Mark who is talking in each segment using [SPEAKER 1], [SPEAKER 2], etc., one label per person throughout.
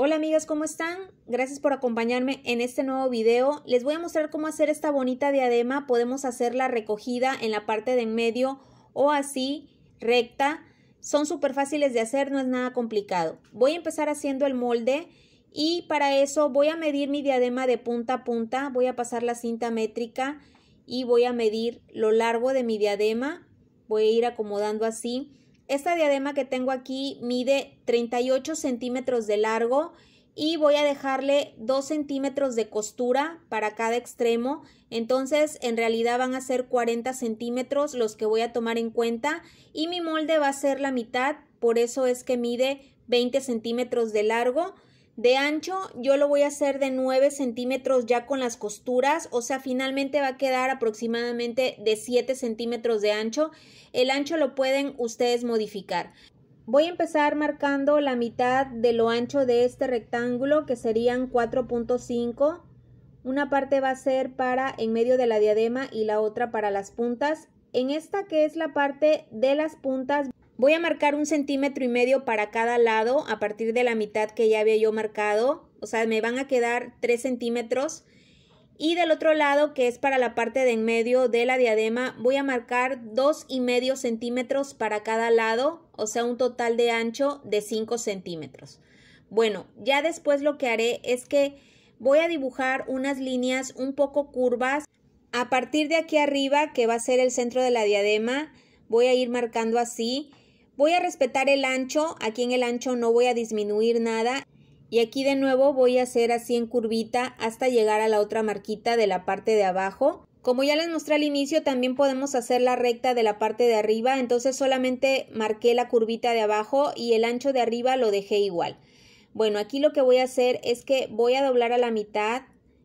[SPEAKER 1] Hola amigas, ¿cómo están? Gracias por acompañarme en este nuevo video. Les voy a mostrar cómo hacer esta bonita diadema. Podemos hacerla recogida en la parte de en medio o así, recta. Son súper fáciles de hacer, no es nada complicado. Voy a empezar haciendo el molde y para eso voy a medir mi diadema de punta a punta. Voy a pasar la cinta métrica y voy a medir lo largo de mi diadema. Voy a ir acomodando así. Esta diadema que tengo aquí mide 38 centímetros de largo y voy a dejarle 2 centímetros de costura para cada extremo. Entonces, en realidad van a ser 40 centímetros los que voy a tomar en cuenta y mi molde va a ser la mitad, por eso es que mide 20 centímetros de largo. De ancho yo lo voy a hacer de 9 centímetros ya con las costuras, o sea, finalmente va a quedar aproximadamente de 7 centímetros de ancho. El ancho lo pueden ustedes modificar. Voy a empezar marcando la mitad de lo ancho de este rectángulo, que serían 4.5. Una parte va a ser para en medio de la diadema y la otra para las puntas. En esta que es la parte de las puntas Voy a marcar un centímetro y medio para cada lado a partir de la mitad que ya había yo marcado. O sea, me van a quedar 3 centímetros. Y del otro lado, que es para la parte de en medio de la diadema, voy a marcar 2 y medio centímetros para cada lado, o sea, un total de ancho de 5 centímetros. Bueno, ya después lo que haré es que voy a dibujar unas líneas un poco curvas. A partir de aquí arriba, que va a ser el centro de la diadema, voy a ir marcando así Voy a respetar el ancho, aquí en el ancho no voy a disminuir nada y aquí de nuevo voy a hacer así en curvita hasta llegar a la otra marquita de la parte de abajo. Como ya les mostré al inicio, también podemos hacer la recta de la parte de arriba, entonces solamente marqué la curvita de abajo y el ancho de arriba lo dejé igual. Bueno, aquí lo que voy a hacer es que voy a doblar a la mitad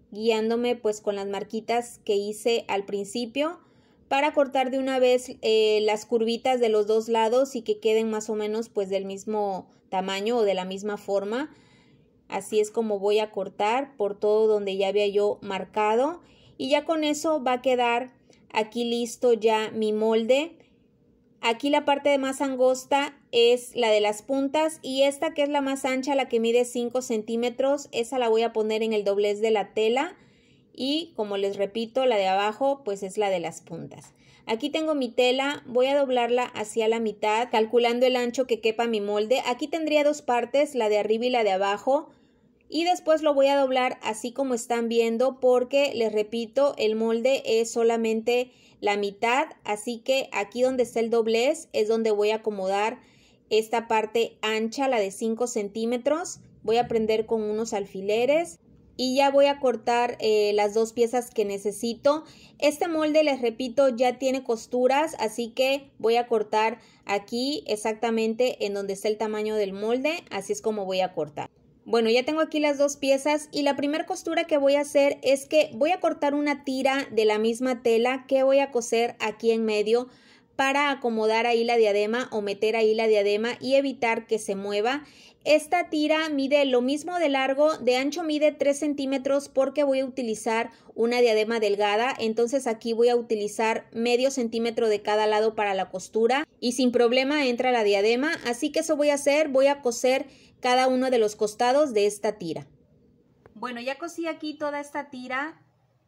[SPEAKER 1] guiándome pues con las marquitas que hice al principio para cortar de una vez eh, las curvitas de los dos lados y que queden más o menos pues del mismo tamaño o de la misma forma. Así es como voy a cortar por todo donde ya había yo marcado y ya con eso va a quedar aquí listo ya mi molde. Aquí la parte de más angosta es la de las puntas y esta que es la más ancha, la que mide 5 centímetros, esa la voy a poner en el doblez de la tela y como les repito la de abajo pues es la de las puntas. Aquí tengo mi tela, voy a doblarla hacia la mitad calculando el ancho que quepa mi molde. Aquí tendría dos partes, la de arriba y la de abajo y después lo voy a doblar así como están viendo porque les repito el molde es solamente la mitad así que aquí donde está el doblez es donde voy a acomodar esta parte ancha la de 5 centímetros voy a prender con unos alfileres y ya voy a cortar eh, las dos piezas que necesito. Este molde, les repito, ya tiene costuras, así que voy a cortar aquí exactamente en donde está el tamaño del molde, así es como voy a cortar. Bueno, ya tengo aquí las dos piezas y la primera costura que voy a hacer es que voy a cortar una tira de la misma tela que voy a coser aquí en medio para acomodar ahí la diadema o meter ahí la diadema y evitar que se mueva. Esta tira mide lo mismo de largo, de ancho mide 3 centímetros porque voy a utilizar una diadema delgada, entonces aquí voy a utilizar medio centímetro de cada lado para la costura y sin problema entra la diadema, así que eso voy a hacer, voy a coser cada uno de los costados de esta tira. Bueno, ya cosí aquí toda esta tira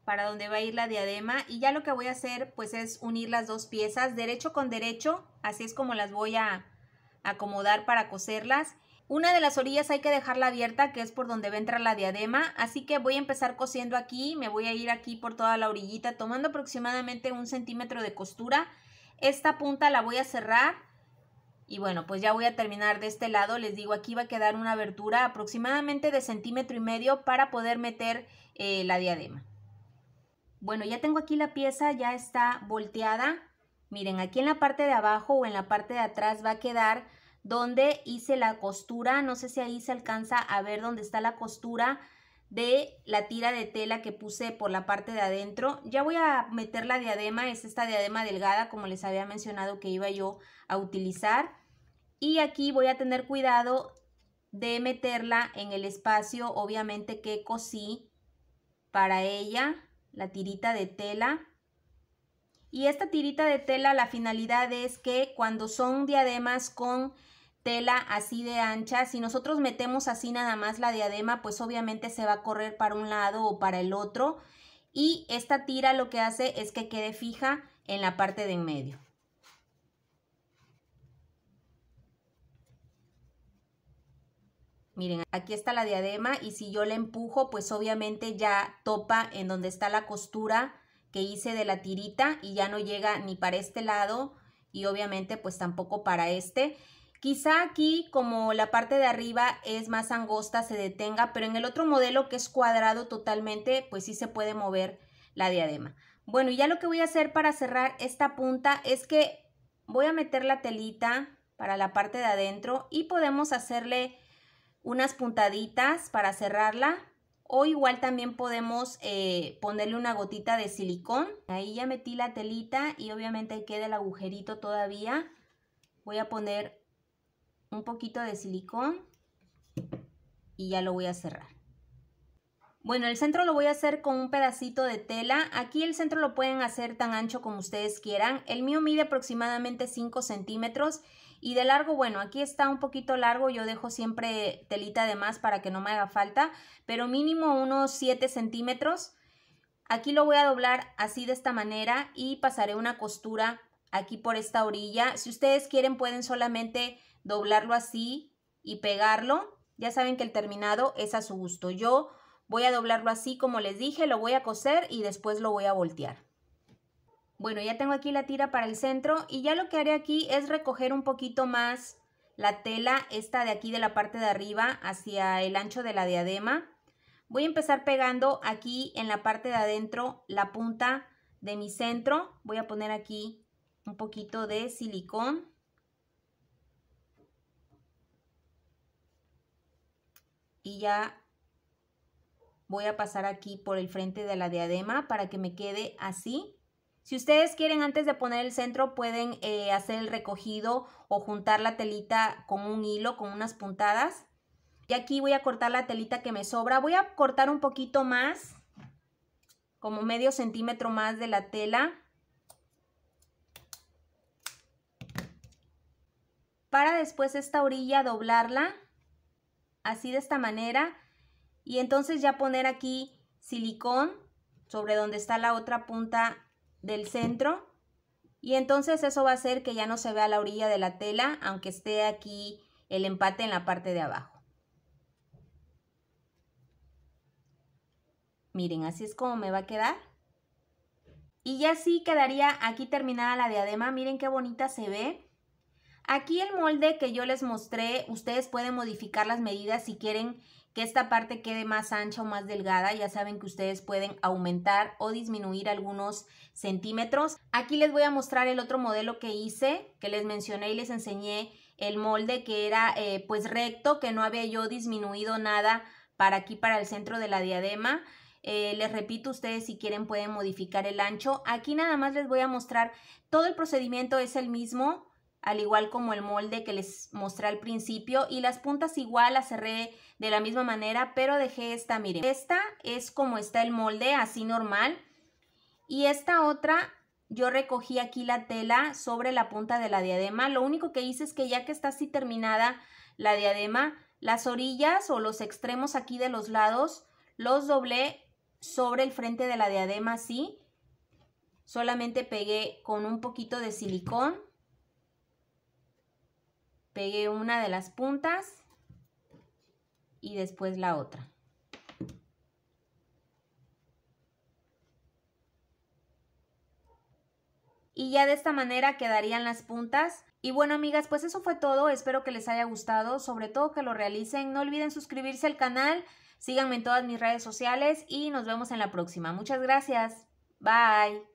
[SPEAKER 1] para donde va a ir la diadema y ya lo que voy a hacer pues es unir las dos piezas derecho con derecho, así es como las voy a acomodar para coserlas una de las orillas hay que dejarla abierta, que es por donde va a entrar la diadema, así que voy a empezar cosiendo aquí, me voy a ir aquí por toda la orillita, tomando aproximadamente un centímetro de costura. Esta punta la voy a cerrar y bueno, pues ya voy a terminar de este lado. Les digo, aquí va a quedar una abertura aproximadamente de centímetro y medio para poder meter eh, la diadema. Bueno, ya tengo aquí la pieza, ya está volteada. Miren, aquí en la parte de abajo o en la parte de atrás va a quedar donde hice la costura. No sé si ahí se alcanza a ver dónde está la costura de la tira de tela que puse por la parte de adentro. Ya voy a meter la diadema, es esta diadema delgada como les había mencionado que iba yo a utilizar. Y aquí voy a tener cuidado de meterla en el espacio obviamente que cosí para ella, la tirita de tela. Y esta tirita de tela la finalidad es que cuando son diademas con tela así de ancha, si nosotros metemos así nada más la diadema, pues obviamente se va a correr para un lado o para el otro. Y esta tira lo que hace es que quede fija en la parte de en medio. Miren, aquí está la diadema y si yo la empujo, pues obviamente ya topa en donde está la costura que hice de la tirita y ya no llega ni para este lado y obviamente pues tampoco para este. Quizá aquí, como la parte de arriba es más angosta, se detenga, pero en el otro modelo que es cuadrado totalmente, pues sí se puede mover la diadema. Bueno, y ya lo que voy a hacer para cerrar esta punta es que voy a meter la telita para la parte de adentro y podemos hacerle unas puntaditas para cerrarla o igual también podemos eh, ponerle una gotita de silicón. Ahí ya metí la telita y obviamente queda el agujerito todavía. Voy a poner un poquito de silicón y ya lo voy a cerrar. Bueno, el centro lo voy a hacer con un pedacito de tela. Aquí el centro lo pueden hacer tan ancho como ustedes quieran. El mío mide aproximadamente 5 centímetros y de largo, bueno, aquí está un poquito largo. Yo dejo siempre telita de más para que no me haga falta, pero mínimo unos 7 centímetros. Aquí lo voy a doblar así de esta manera y pasaré una costura aquí por esta orilla. Si ustedes quieren pueden solamente doblarlo así y pegarlo. Ya saben que el terminado es a su gusto. Yo voy a doblarlo así como les dije, lo voy a coser y después lo voy a voltear. Bueno, ya tengo aquí la tira para el centro y ya lo que haré aquí es recoger un poquito más la tela, esta de aquí de la parte de arriba hacia el ancho de la diadema. Voy a empezar pegando aquí en la parte de adentro la punta de mi centro. Voy a poner aquí un poquito de silicón y ya voy a pasar aquí por el frente de la diadema para que me quede así. Si ustedes quieren antes de poner el centro pueden eh, hacer el recogido o juntar la telita con un hilo, con unas puntadas. Y aquí voy a cortar la telita que me sobra. Voy a cortar un poquito más, como medio centímetro más de la tela. Para después esta orilla doblarla así de esta manera y entonces ya poner aquí silicón sobre donde está la otra punta del centro y entonces eso va a hacer que ya no se vea la orilla de la tela aunque esté aquí el empate en la parte de abajo. Miren, así es como me va a quedar. Y ya sí quedaría aquí terminada la diadema. Miren qué bonita se ve. Aquí el molde que yo les mostré, ustedes pueden modificar las medidas si quieren que esta parte quede más ancha o más delgada. Ya saben que ustedes pueden aumentar o disminuir algunos centímetros. Aquí les voy a mostrar el otro modelo que hice, que les mencioné y les enseñé el molde que era eh, pues recto, que no había yo disminuido nada para aquí, para el centro de la diadema. Eh, les repito, ustedes si quieren pueden modificar el ancho. Aquí nada más les voy a mostrar, todo el procedimiento es el mismo al igual como el molde que les mostré al principio y las puntas igual las cerré de la misma manera pero dejé esta miren esta es como está el molde así normal y esta otra yo recogí aquí la tela sobre la punta de la diadema lo único que hice es que ya que está así terminada la diadema las orillas o los extremos aquí de los lados los doblé sobre el frente de la diadema así solamente pegué con un poquito de silicón pegué una de las puntas y después la otra. Y ya de esta manera quedarían las puntas. Y bueno amigas, pues eso fue todo. Espero que les haya gustado, sobre todo que lo realicen. No olviden suscribirse al canal, síganme en todas mis redes sociales y nos vemos en la próxima. Muchas gracias. Bye.